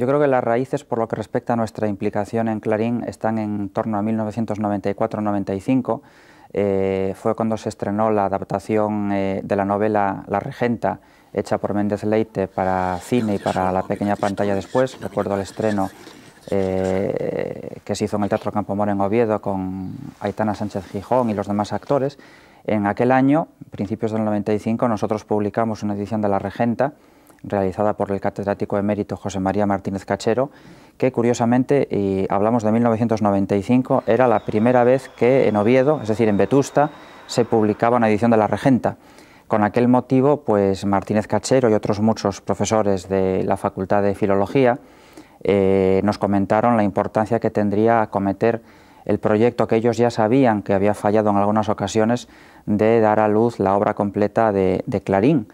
Yo creo que las raíces, por lo que respecta a nuestra implicación en Clarín, están en torno a 1994-95. Eh, fue cuando se estrenó la adaptación eh, de la novela La Regenta, hecha por Méndez Leite para cine y para la pequeña pantalla después. Recuerdo el estreno eh, que se hizo en el Teatro Campomor en Oviedo con Aitana Sánchez Gijón y los demás actores. En aquel año, principios del 95, nosotros publicamos una edición de La Regenta realizada por el catedrático emérito José María Martínez Cachero, que curiosamente, y hablamos de 1995, era la primera vez que en Oviedo, es decir, en Vetusta, se publicaba una edición de La Regenta. Con aquel motivo, pues Martínez Cachero y otros muchos profesores de la Facultad de Filología eh, nos comentaron la importancia que tendría acometer el proyecto que ellos ya sabían que había fallado en algunas ocasiones de dar a luz la obra completa de Clarín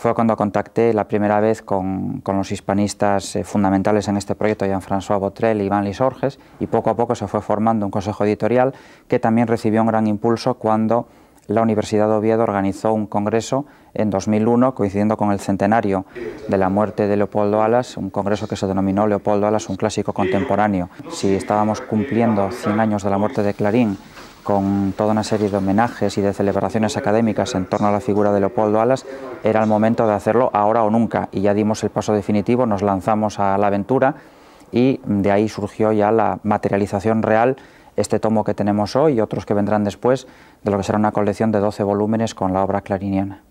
fue cuando contacté la primera vez con, los hispanistas eh, fundamentales en este proyecto, Jean-François Botrel y Iván Lisorges, y poco a poco se fue formando un consejo editorial que también recibió un gran impulso cuando la Universidad de Oviedo organizó un congreso en 2001, coincidiendo con el centenario de la muerte de Leopoldo Alas, un congreso que se denominó Leopoldo Alas, un clásico contemporáneo. Si estábamos cumpliendo 100 años de la muerte de Clarín con toda una serie de homenajes y de celebraciones académicas en torno a la figura de Leopoldo Alas, era el momento de hacerlo ahora o nunca. Y ya dimos el paso definitivo, nos lanzamos a la aventura y de ahí surgió ya la materialización real, este tomo que tenemos hoy y otros que vendrán después, de lo que será una colección de 12 volúmenes con la obra clariniana.